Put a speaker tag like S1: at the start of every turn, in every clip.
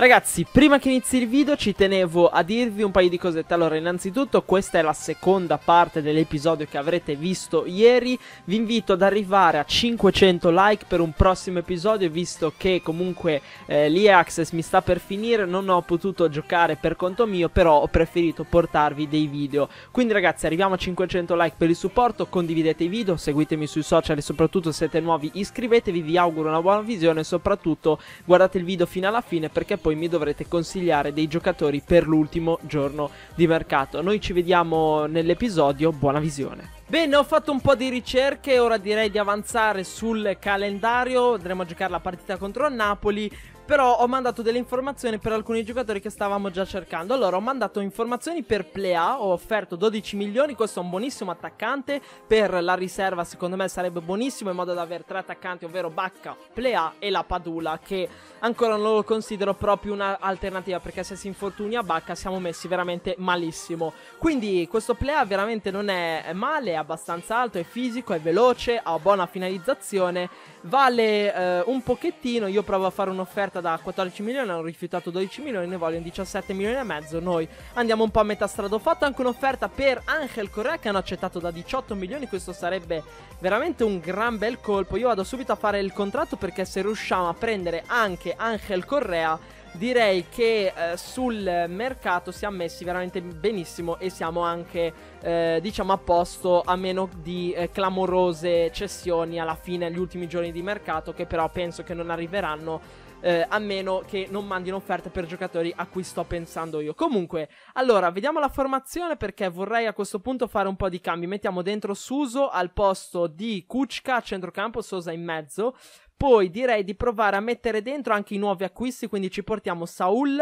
S1: Ragazzi, prima che inizi il video ci tenevo a dirvi un paio di cosette. Allora, innanzitutto questa è la seconda parte dell'episodio che avrete visto ieri. Vi invito ad arrivare a 500 like per un prossimo episodio, visto che comunque eh, l'E-Access mi sta per finire. Non ho potuto giocare per conto mio, però ho preferito portarvi dei video. Quindi ragazzi, arriviamo a 500 like per il supporto, condividete i video, seguitemi sui social e soprattutto se siete nuovi iscrivetevi. Vi auguro una buona visione e soprattutto guardate il video fino alla fine perché poi poi mi dovrete consigliare dei giocatori per l'ultimo giorno di mercato. Noi ci vediamo nell'episodio, buona visione. Bene, ho fatto un po' di ricerche, ora direi di avanzare sul calendario, andremo a giocare la partita contro Napoli, però ho mandato delle informazioni per alcuni giocatori che stavamo già cercando. Allora, ho mandato informazioni per Plea, ho offerto 12 milioni, questo è un buonissimo attaccante. Per la riserva, secondo me, sarebbe buonissimo in modo da avere tre attaccanti, ovvero Bacca, Plea e la Padula, che ancora non lo considero proprio un'alternativa, perché se si a Bacca siamo messi veramente malissimo. Quindi questo Plea veramente non è male, è abbastanza alto, è fisico, è veloce, ha buona finalizzazione Vale eh, un pochettino, io provo a fare un'offerta da 14 milioni, hanno rifiutato 12 milioni, ne vogliono 17 milioni e mezzo, noi andiamo un po' a metà strada. Ho fatto anche un'offerta per Angel Correa che hanno accettato da 18 milioni, questo sarebbe veramente un gran bel colpo. Io vado subito a fare il contratto perché se riusciamo a prendere anche Angel Correa direi che eh, sul mercato siamo messi veramente benissimo e siamo anche eh, diciamo a posto a meno di eh, clamorose cessioni alla fine gli ultimi giorni di mercato che però penso che non arriveranno eh, a meno che non mandino offerte per giocatori a cui sto pensando io. Comunque, allora, vediamo la formazione perché vorrei a questo punto fare un po' di cambi. Mettiamo dentro Suso al posto di Kuczka a centrocampo, Sosa in mezzo. Poi direi di provare a mettere dentro anche i nuovi acquisti, quindi ci portiamo Saul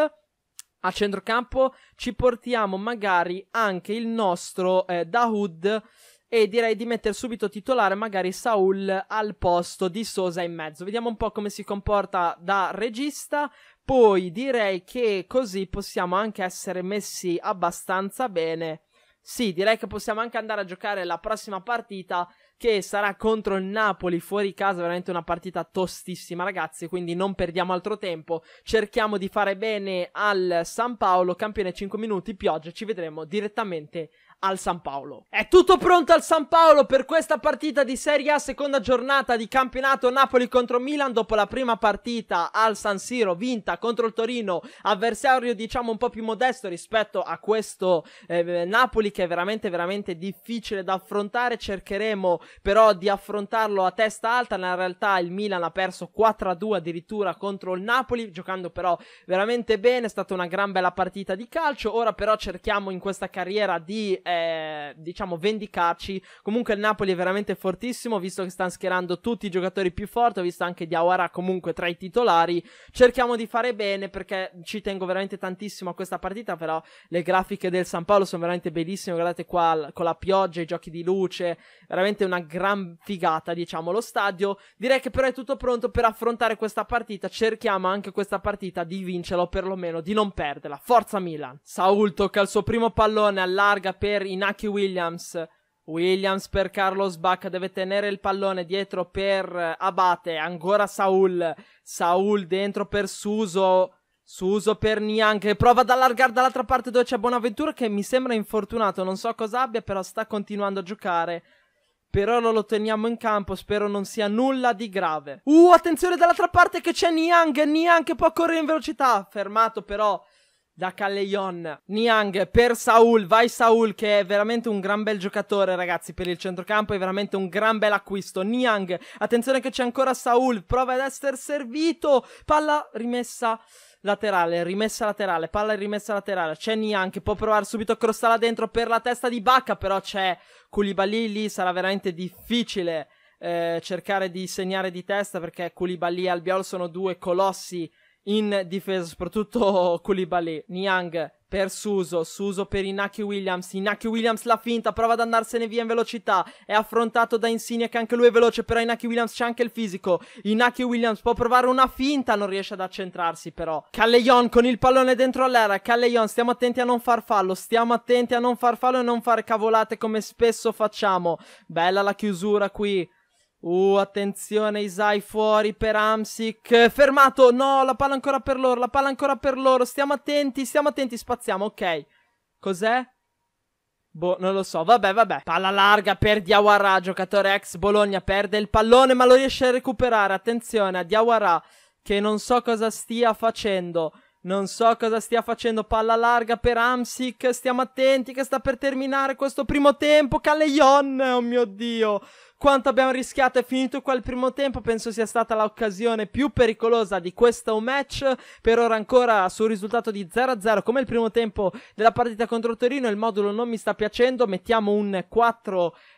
S1: a centrocampo, ci portiamo magari anche il nostro eh, Dahoud e direi di mettere subito titolare magari Saul al posto di Sosa in mezzo. Vediamo un po' come si comporta da regista. Poi direi che così possiamo anche essere messi abbastanza bene. Sì, direi che possiamo anche andare a giocare la prossima partita che sarà contro il Napoli fuori casa, veramente una partita tostissima ragazzi, quindi non perdiamo altro tempo, cerchiamo di fare bene al San Paolo, campione 5 minuti, pioggia, ci vedremo direttamente al San Paolo. È tutto pronto al San Paolo per questa partita di Serie A, seconda giornata di campionato Napoli contro Milan dopo la prima partita al San Siro vinta contro il Torino, avversario diciamo un po' più modesto rispetto a questo eh, Napoli che è veramente veramente difficile da affrontare, cercheremo però di affrontarlo a testa alta, nella realtà il Milan ha perso 4-2 addirittura contro il Napoli, giocando però veramente bene, è stata una gran bella partita di calcio, ora però cerchiamo in questa carriera di eh, eh, diciamo, vendicarci. Comunque il Napoli è veramente fortissimo, visto che stanno schierando tutti i giocatori più forti, ho visto anche Diawara comunque tra i titolari. Cerchiamo di fare bene perché ci tengo veramente tantissimo a questa partita, però le grafiche del San Paolo sono veramente bellissime, guardate qua con la pioggia, i giochi di luce, veramente una gran figata, diciamo, lo stadio. Direi che però è tutto pronto per affrontare questa partita, cerchiamo anche questa partita di vincerla o perlomeno di non perderla. Forza Milan! Saul tocca il suo primo pallone, allarga per per Inaki Williams. Williams per Carlos Bacca deve tenere il pallone dietro per Abate, ancora Saul, Saul dentro per Suso, Suso per Niang, prova ad allargare dall'altra parte dove c'è Bonaventura che mi sembra infortunato, non so cosa abbia, però sta continuando a giocare. Per ora lo teniamo in campo, spero non sia nulla di grave. Uh, attenzione dall'altra parte che c'è Niang, Niang può correre in velocità, fermato però da Calleion Niang per Saul. Vai Saul che è veramente un gran bel giocatore ragazzi per il centrocampo, è veramente un gran bel acquisto. Niang, attenzione che c'è ancora Saul, prova ad essere servito, palla rimessa laterale, rimessa laterale, palla rimessa laterale. C'è Niang, che può provare subito a là dentro per la testa di Bacca, però c'è Koulibaly lì, sarà veramente difficile eh, cercare di segnare di testa perché Koulibaly e Albiol sono due colossi in difesa, soprattutto Koulibaly, Niang per Suso, Suso per Inaki Williams, Inaki Williams la finta, prova ad andarsene via in velocità, è affrontato da Insigne che anche lui è veloce, però Inaki Williams c'è anche il fisico, Inaki Williams può provare una finta, non riesce ad accentrarsi però. Callejon con il pallone dentro all'era, Callejon stiamo attenti a non far fallo, stiamo attenti a non far fallo e non fare cavolate come spesso facciamo. Bella la chiusura qui Uh, attenzione Isai fuori per Amsic. Fermato, no, la palla ancora per loro, la palla ancora per loro. Stiamo attenti, stiamo attenti, spaziamo, ok. Cos'è? Boh, non lo so, vabbè, vabbè. Palla larga per Diawara, giocatore ex Bologna, perde il pallone ma lo riesce a recuperare. Attenzione a Diawara che non so cosa stia facendo. Non so cosa stia facendo palla larga per Amsic. Stiamo attenti che sta per terminare questo primo tempo. Calleion, oh mio dio. Quanto abbiamo rischiato, è finito quel primo tempo, penso sia stata l'occasione più pericolosa di questo match, per ora ancora sul risultato di 0-0 come il primo tempo della partita contro Torino, il modulo non mi sta piacendo, mettiamo un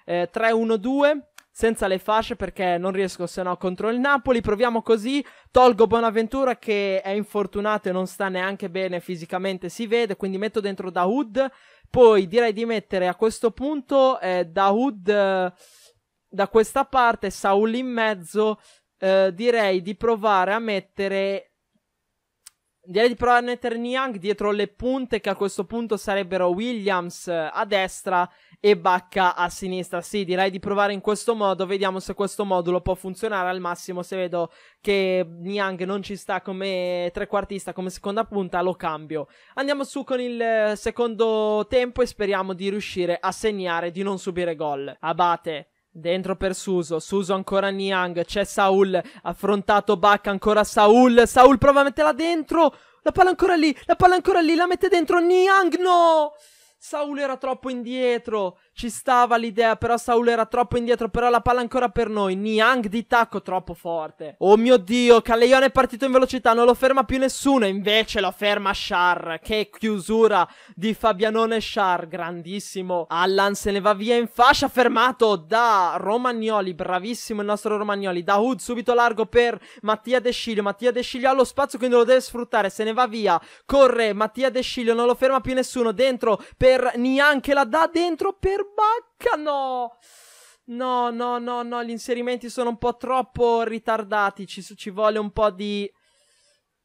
S1: 4-3-1-2 senza le fasce perché non riesco se no contro il Napoli. Proviamo così. Tolgo Bonaventura che è infortunato e non sta neanche bene fisicamente, si vede, quindi metto dentro Daoud. Poi direi di mettere a questo punto eh, Daoud eh, da questa parte, Saul in mezzo. Eh, direi di provare a mettere Direi di provare a mettere Niang dietro le punte che a questo punto sarebbero Williams a destra e Bacca a sinistra. Sì, direi di provare in questo modo, vediamo se questo modulo può funzionare al massimo. Se vedo che Niang non ci sta come trequartista, come seconda punta, lo cambio. Andiamo su con il eh, secondo tempo e speriamo di riuscire a segnare, di non subire gol. Abate Dentro per Suso, Suso ancora Niang, c'è Saul, affrontato Bak, ancora Saul, Saul prova a metterla dentro, la palla ancora lì, la palla ancora lì, la mette dentro Niang, no! Saul era troppo indietro. Ci stava l'idea, però Saul era troppo indietro. Però la palla ancora per noi. Niang di tacco troppo forte. Oh mio dio, Calleion è partito in velocità. Non lo ferma più nessuno. Invece lo ferma Shar. Che chiusura di Fabianone Shar. Grandissimo. Allan se ne va via in fascia. Fermato da Romagnoli. Bravissimo il nostro Romagnoli. Da Hood subito largo per Mattia De Sciglio. Mattia De Sciglio ha lo spazio, quindi lo deve sfruttare. Se ne va via. Corre Mattia De Sciglio. Non lo ferma più nessuno. Dentro per per neanche la dà dentro per Bacca. No. No, no, no, no, gli inserimenti sono un po' troppo ritardati, ci, ci vuole un po' di,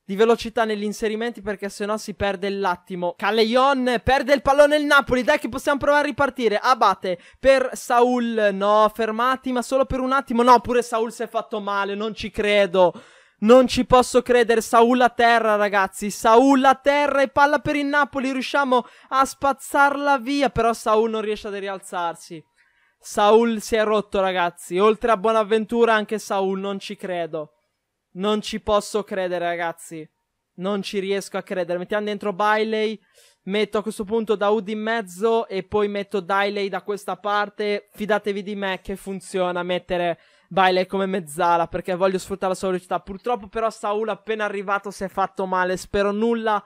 S1: di velocità negli inserimenti perché sennò si perde l'attimo. Calleion perde il pallone il Napoli, dai che possiamo provare a ripartire. Abate per Saul, no, fermati ma solo per un attimo. No, pure Saul si è fatto male, non ci credo. Non ci posso credere, Saul a terra ragazzi, Saul a terra e palla per il Napoli, riusciamo a spazzarla via, però Saul non riesce a rialzarsi. Saul si è rotto ragazzi, oltre a Buonaventura anche Saul, non ci credo. Non ci posso credere ragazzi, non ci riesco a credere. Mettiamo dentro Bailey, Metto a questo punto Daoud in mezzo e poi metto Dailey da questa parte. Fidatevi di me che funziona mettere Bailey come mezzala perché voglio sfruttare la sua velocità. Purtroppo però Saul appena arrivato si è fatto male, spero nulla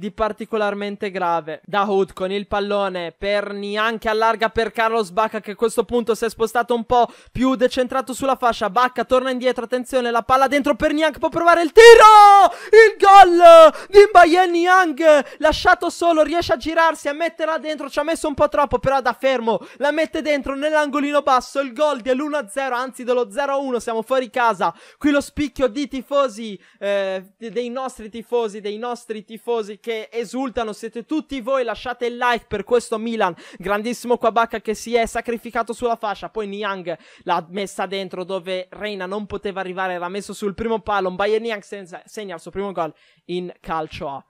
S1: di particolarmente grave. Dahoud con il pallone per Nianche allarga per Carlos Bacca che a questo punto si è spostato un po' più decentrato sulla fascia. Bacca torna indietro, attenzione, la palla dentro per Niang può provare il tiro! Il gol di Mbaye Niang lasciato solo, riesce a girarsi, a metterla dentro, ci ha messo un po' troppo però da fermo, la mette dentro nell'angolino basso, il gol dell'1-0, anzi dello 0-1, siamo fuori casa. Qui lo spicchio di tifosi, eh, dei nostri tifosi, dei nostri tifosi che che esultano, siete tutti voi, lasciate il like per questo Milan, grandissimo Quabacca che si è sacrificato sulla fascia, poi Niang l'ha messa dentro dove Reina non poteva arrivare, l'ha messo sul primo palo, Mbaye Niang segna il suo primo gol in calcio A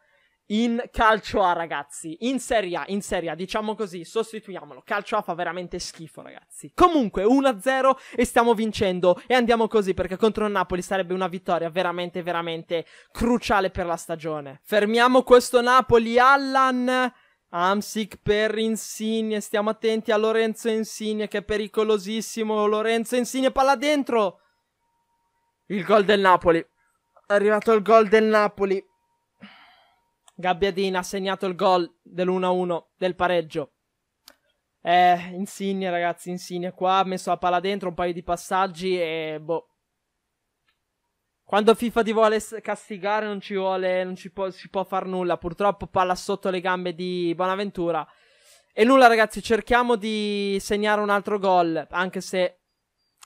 S1: in calcio A, ragazzi. In Serie A, in Serie A, diciamo così, sostituiamolo. Calcio A fa veramente schifo, ragazzi. Comunque, 1-0 e stiamo vincendo. E andiamo così perché contro il Napoli sarebbe una vittoria veramente, veramente cruciale per la stagione. Fermiamo questo Napoli, Allan. Amsic per Insigne, stiamo attenti a Lorenzo Insigne che è pericolosissimo. Lorenzo Insigne, palla dentro. Il gol del Napoli. È arrivato il gol del Napoli. Gabbiadin ha segnato il gol dell'1-1 del pareggio. Eh, Insigne, ragazzi, Insigne qua ha messo la palla dentro un paio di passaggi e boh. Quando FIFA ti vuole castigare non ci vuole, non ci può, si può far nulla. Purtroppo palla sotto le gambe di Bonaventura. E nulla, ragazzi, cerchiamo di segnare un altro gol, anche se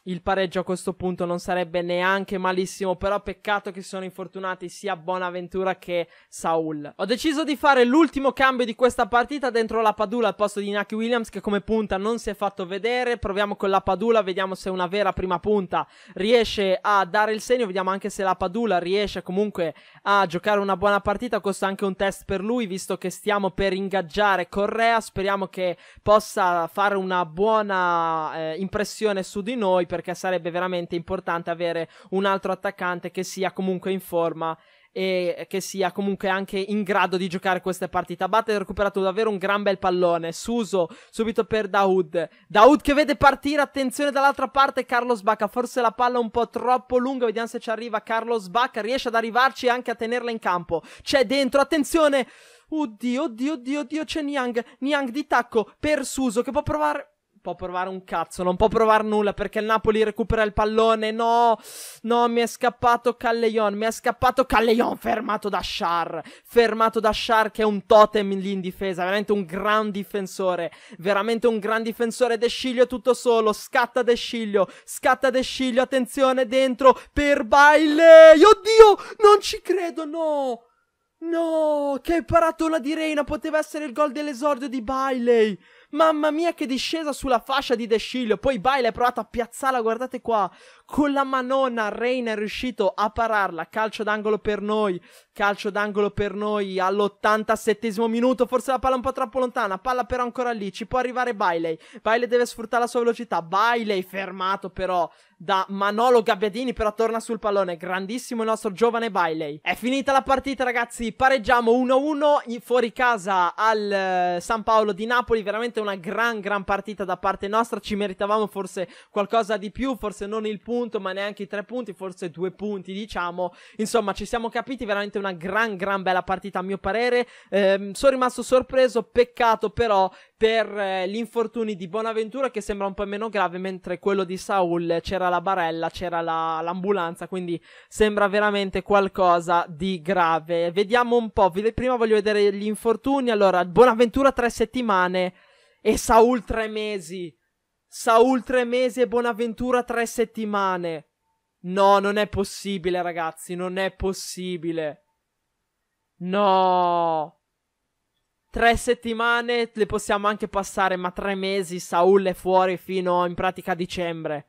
S1: il pareggio a questo punto non sarebbe neanche malissimo, però peccato che sono infortunati sia Bonaventura che Saul. Ho deciso di fare l'ultimo cambio di questa partita dentro la Padula al posto di Naki Williams che come punta non si è fatto vedere, proviamo con la Padula, vediamo se una vera prima punta riesce a dare il segno, vediamo anche se la Padula riesce comunque a giocare una buona partita, questo è anche un test per lui visto che stiamo per ingaggiare Correa, speriamo che possa fare una buona eh, impressione su di noi perché sarebbe veramente importante avere un altro attaccante che sia comunque in forma e che sia comunque anche in grado di giocare queste partite. Abate ha recuperato davvero un gran bel pallone. Suso subito per Daoud. Daoud che vede partire, attenzione dall'altra parte Carlos Bacca, forse la palla è un po' troppo lunga, vediamo se ci arriva Carlos Bacca, riesce ad arrivarci e anche a tenerla in campo. C'è dentro, attenzione! Oddio, oddio, oddio, oddio, c'è Niang, Niang di tacco per Suso che può provare può provare un cazzo, non può provare nulla perché il Napoli recupera il pallone. No, no, mi è scappato Callejon, mi è scappato Callejon, fermato da Shar, fermato da Shar che è un totem lì in difesa, veramente un gran difensore, veramente un gran difensore. De Sciglio tutto solo, scatta De Sciglio, scatta De Sciglio, attenzione dentro per Bailey. Oddio, non ci credo, no! No, che paratona di Reina, poteva essere il gol dell'esordio di Bailey. Mamma mia che discesa sulla fascia di Desciglio. Poi Baile è provato a piazzarla, guardate qua. Con la manonna Reina è riuscito a pararla. Calcio d'angolo per noi. Calcio d'angolo per noi all'87 minuto. Forse la palla è un po' troppo lontana. Palla però ancora lì. Ci può arrivare Bailey. Bailey deve sfruttare la sua velocità. Bailey fermato però da Manolo Gabbiadini. Però torna sul pallone. Grandissimo il nostro giovane Bailey. È finita la partita, ragazzi. Pareggiamo 1-1 fuori casa al eh, San Paolo di Napoli. Veramente una gran, gran partita da parte nostra. Ci meritavamo forse qualcosa di più, forse non il punto, ma neanche i tre punti, forse due punti, diciamo. Insomma, ci siamo capiti. Veramente una gran, gran bella partita, a mio parere. Eh, sono rimasto sorpreso. Peccato, però, per eh, gli infortuni di Bonaventura, che sembra un po' meno grave, mentre quello di Saul c'era la barella, c'era la, l'ambulanza. Quindi sembra veramente qualcosa di grave. Vediamo un po'. Prima voglio vedere gli infortuni. Allora, Bonaventura tre settimane. E Saul tre mesi. Saul tre mesi e Bonaventura tre settimane. No, non è possibile, ragazzi. Non è possibile. No. Tre settimane le possiamo anche passare, ma tre mesi Saul è fuori fino in pratica a dicembre.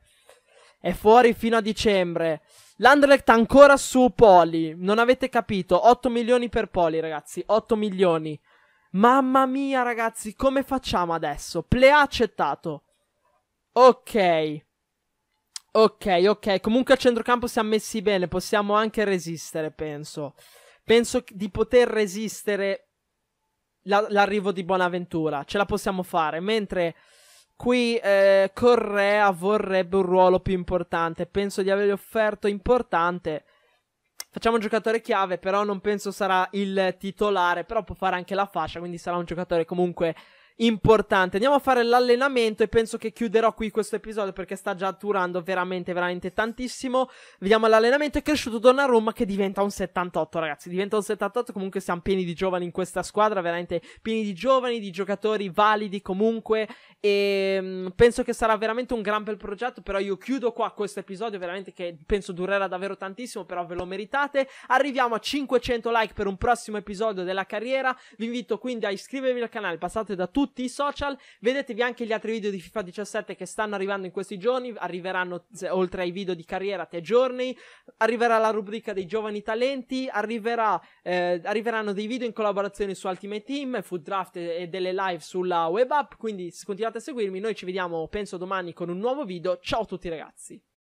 S1: È fuori fino a dicembre. L'Anderlecht ancora su Poli. Non avete capito. 8 milioni per Poli, ragazzi. 8 milioni. Mamma mia, ragazzi, come facciamo adesso? Plea accettato. Ok. Ok, ok. Comunque a centrocampo siamo messi bene. Possiamo anche resistere, penso. Penso di poter resistere la- l'arrivo di Bonaventura. Ce la possiamo fare. Mentre qui eh, Correa vorrebbe un ruolo più importante. Penso di avergli offerto importante. Facciamo un giocatore chiave, però non penso sarà il titolare, però può fare anche la fascia, quindi sarà un giocatore comunque importante. Andiamo a fare l'allenamento e penso che chiuderò qui questo episodio perché sta già durando veramente, veramente tantissimo. Vediamo l'allenamento. È cresciuto Donnarumma che diventa un 78, ragazzi. Diventa un 78. Comunque siamo pieni di giovani in questa squadra, veramente pieni di giovani, di giocatori validi comunque. E ehm, penso che sarà veramente un gran bel progetto. Però io chiudo qua questo episodio, veramente che penso durerà davvero tantissimo. Però ve lo meritate. Arriviamo a 500 like per un prossimo episodio della carriera. Vi invito quindi a iscrivervi al canale. Passate da tutti tutti i social. Vedetevi anche gli altri video di FIFA 17 che stanno arrivando in questi giorni. Arriveranno oltre ai video di carriera te giorni. Arriverà la rubrica dei giovani talenti. Arriverà, eh, arriveranno dei video in collaborazione su Ultimate Team, Food Draft e delle live sulla web app. Quindi continuate a seguirmi. Noi ci vediamo, penso, domani con un nuovo video. Ciao a tutti, ragazzi.